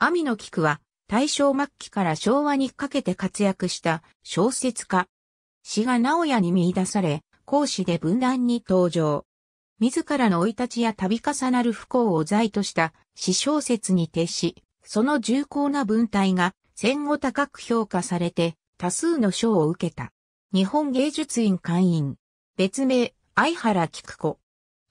網野菊は大正末期から昭和にかけて活躍した小説家。詩が直哉に見出され、講師で文壇に登場。自らの生い立ちや度重なる不幸を罪とした詩小説に徹し、その重厚な文体が戦後高く評価されて多数の賞を受けた。日本芸術院会員。別名、相原菊子。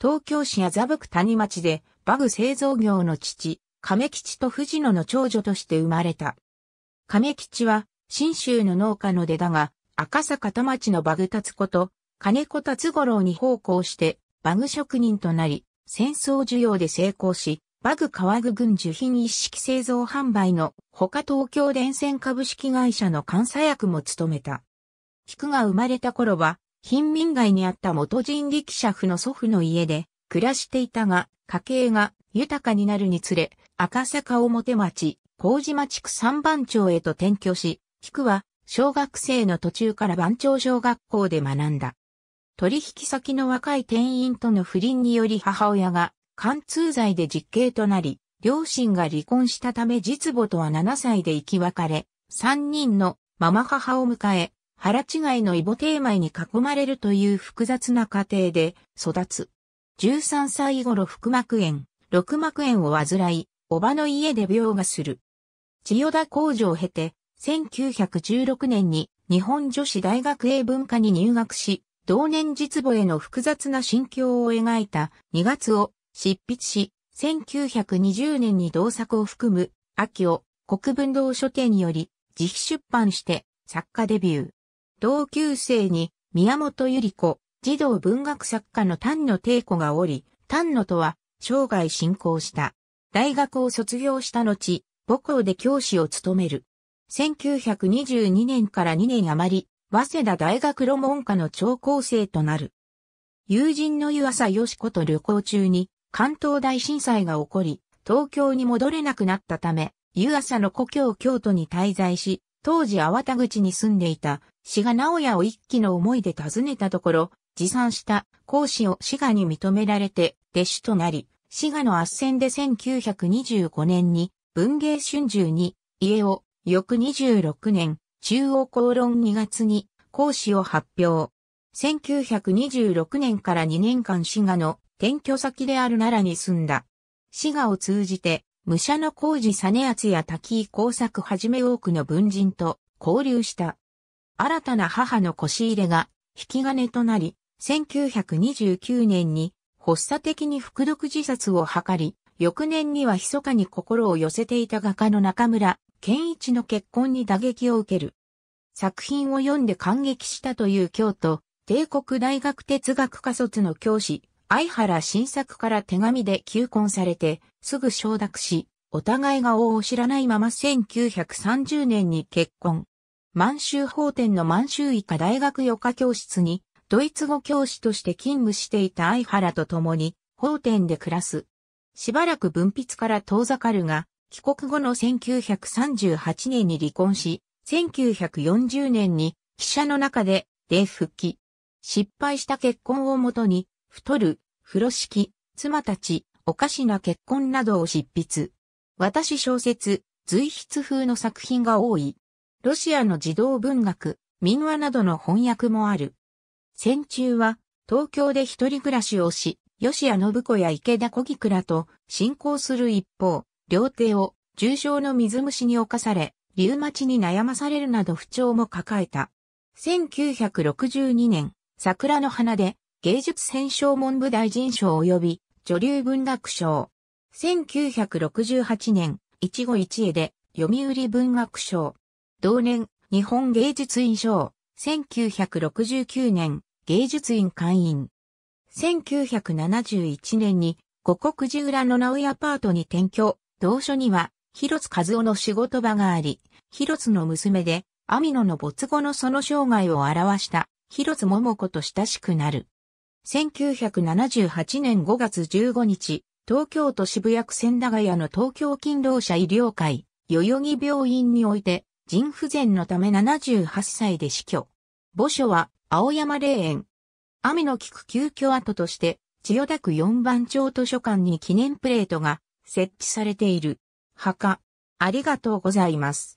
東京市麻布区谷町でバグ製造業の父、亀吉と藤野の長女として生まれた。亀吉は、信州の農家の出だが、赤坂田町のバグ達こと、金子達五郎に奉公して、バグ職人となり、戦争需要で成功し、バグ川具軍受品一式製造販売の他東京電線株式会社の監査役も務めた。菊が生まれた頃は、貧民街にあった元人力車夫の祖父の家で暮らしていたが、家計が豊かになるにつれ、赤坂表町、麹町区三番町へと転居し、菊は小学生の途中から番町小学校で学んだ。取引先の若い店員との不倫により母親が貫通罪で実刑となり、両親が離婚したため実母とは7歳で生き別れ、3人のママ母を迎え、腹違いの異母帝前に囲まれるという複雑な家庭で育つ。13歳頃腹膜炎、六膜炎を患い、おばの家で描画する。千代田工場を経て、1916年に日本女子大学英文科に入学し、同年実母への複雑な心境を描いた2月を執筆し、1920年に同作を含む秋を国文堂書店により自費出版して作家デビュー。同級生に宮本ゆり子、児童文学作家の丹野帝子がおり、丹野とは生涯進行した。大学を卒業した後、母校で教師を務める。1922年から2年余り、早稲田大学モン科の長高生となる。友人の湯浅よし子と旅行中に関東大震災が起こり、東京に戻れなくなったため、湯浅の故郷京都に滞在し、当時粟田口に住んでいた志賀直也を一気の思いで訪ねたところ、持参した講師を志賀に認められて弟子となり、滋賀の圧戦で1925年に文芸春秋に家を翌26年中央公論2月に講師を発表。1926年から2年間滋賀の転居先である奈良に住んだ。滋賀を通じて、武者の工事実厚や滝井工作はじめ多くの文人と交流した。新たな母の腰入れが引き金となり、1929年に発作的に服毒自殺を図り、翌年には密かに心を寄せていた画家の中村健一の結婚に打撃を受ける。作品を読んで感激したという京都、帝国大学哲学科卒の教師、相原新作から手紙で求婚されて、すぐ承諾し、お互いが王を知らないまま1930年に結婚。満州法典の満州医科大学予科教室にドイツ語教師として勤務していた相原と共に、法典で暮らす。しばらく文筆から遠ざかるが、帰国後の1938年に離婚し、1940年に記者の中で、で復帰。失敗した結婚をもとに、太る、風呂敷、妻たち、おかしな結婚などを執筆。私小説、随筆風の作品が多い。ロシアの児童文学、民話などの翻訳もある。戦中は東京で一人暮らしをし、吉谷信子や池田小木倉と進行する一方、両手を重症の水虫に侵され、リウマチに悩まされるなど不調も抱えた。1962年、桜の花で芸術選奨文部大臣賞及び女流文学賞。1968年、一期一会で読売文学賞。同年、日本芸術院賞。1969年、芸術院会員。1971年に五国寺裏の直井アパートに転居、同所には広津和夫の仕事場があり、広津の娘で、網野の没後のその生涯を表した広津桃子と親しくなる。1978年5月15日、東京都渋谷区千駄ヶ谷の東京勤労者医療会、代々木病院において、腎不全のため78歳で死去。墓所は青山霊園。雨のきく急遽跡として、千代田区四番町図書館に記念プレートが設置されている。墓。ありがとうございます。